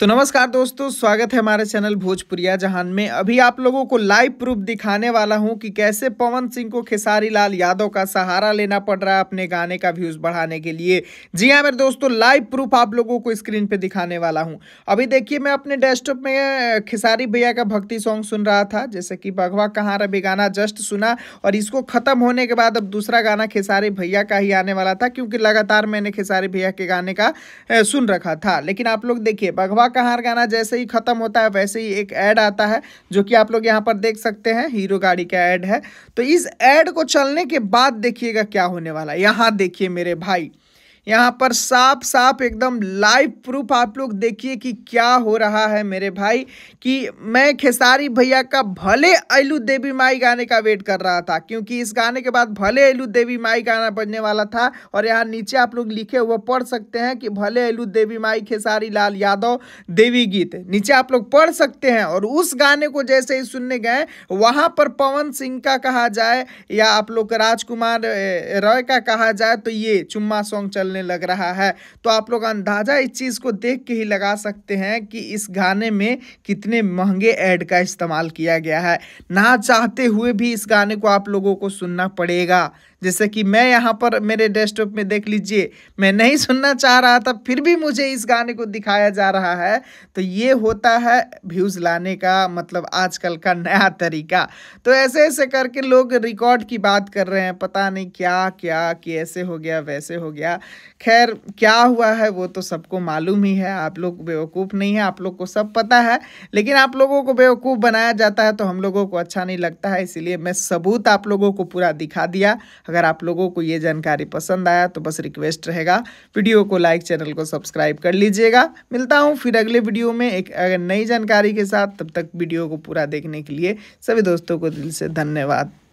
तो नमस्कार दोस्तों स्वागत है हमारे चैनल भोजपुरिया जहान में अभी आप लोगों को लाइव प्रूफ दिखाने वाला हूं कि कैसे पवन सिंह को खेसारी लाल यादव का सहारा लेना पड़ रहा है अपने गाने का व्यूज बढ़ाने के लिए जी हाँ मेरे दोस्तों लाइव प्रूफ आप लोगों को स्क्रीन पे दिखाने वाला हूं अभी देखिए मैं अपने डेस्कटॉप में खेसारी भैया का भक्ति सॉन्ग सुन रहा था जैसे कि भगवा कहाँ रवि गाना जस्ट सुना और इसको खत्म होने के बाद अब दूसरा गाना खेसारी भैया का ही आने वाला था क्योंकि लगातार मैंने खेसारी भैया के गाने का सुन रखा था लेकिन आप लोग देखिए भगवा हवा हार गाना जैसे ही ख़त्म होता है वैसे ही एक ऐड आता है जो कि आप लोग यहाँ पर देख सकते हैं हीरो गाड़ी का ऐड है तो इस ऐड को चलने के बाद देखिएगा क्या होने वाला है यहाँ देखिए मेरे भाई यहाँ पर साफ साफ एकदम लाइव प्रूफ आप लोग देखिए कि क्या हो रहा है मेरे भाई कि मैं खेसारी भैया का भले अलू देवी माई गाने का वेट कर रहा था क्योंकि इस गाने के बाद भले अलू देवी माई गाना बजने वाला था और यहाँ नीचे आप लोग लिखे हुए पढ़ सकते हैं कि भले अलू देवी माई खेसारी लाल यादव देवी गीत नीचे आप लोग पढ़ सकते हैं और उस गाने को जैसे ही सुनने गए वहाँ पर पवन सिंह का कहा जाए या आप लोग राजकुमार रॉय का कहा जाए तो ये चुम्मा सॉन्ग चल खेलने लग रहा है तो आप लोग अंदाज़ा इस चीज़ को देख के ही लगा सकते हैं कि इस गाने में कितने महंगे ऐड का इस्तेमाल किया गया है ना चाहते हुए भी इस गाने को आप लोगों को सुनना पड़ेगा जैसे कि मैं यहाँ पर मेरे डेस्कटॉप में देख लीजिए मैं नहीं सुनना चाह रहा था फिर भी मुझे इस गाने को दिखाया जा रहा है तो ये होता है व्यूज़ लाने का मतलब आजकल का नया तरीका तो ऐसे ऐसे करके लोग रिकॉर्ड की बात कर रहे हैं पता नहीं क्या क्या कि ऐसे हो गया वैसे हो गया खैर क्या हुआ है वो तो सबको मालूम ही है आप लोग बेवकूफ़ नहीं है आप लोग को सब पता है लेकिन आप लोगों को बेवकूफ़ बनाया जाता है तो हम लोगों को अच्छा नहीं लगता है इसीलिए मैं सबूत आप लोगों को पूरा दिखा दिया अगर आप लोगों को ये जानकारी पसंद आया तो बस रिक्वेस्ट रहेगा वीडियो को लाइक चैनल को सब्सक्राइब कर लीजिएगा मिलता हूँ फिर अगले वीडियो में एक नई जानकारी के साथ तब तक वीडियो को पूरा देखने के लिए सभी दोस्तों को दिल से धन्यवाद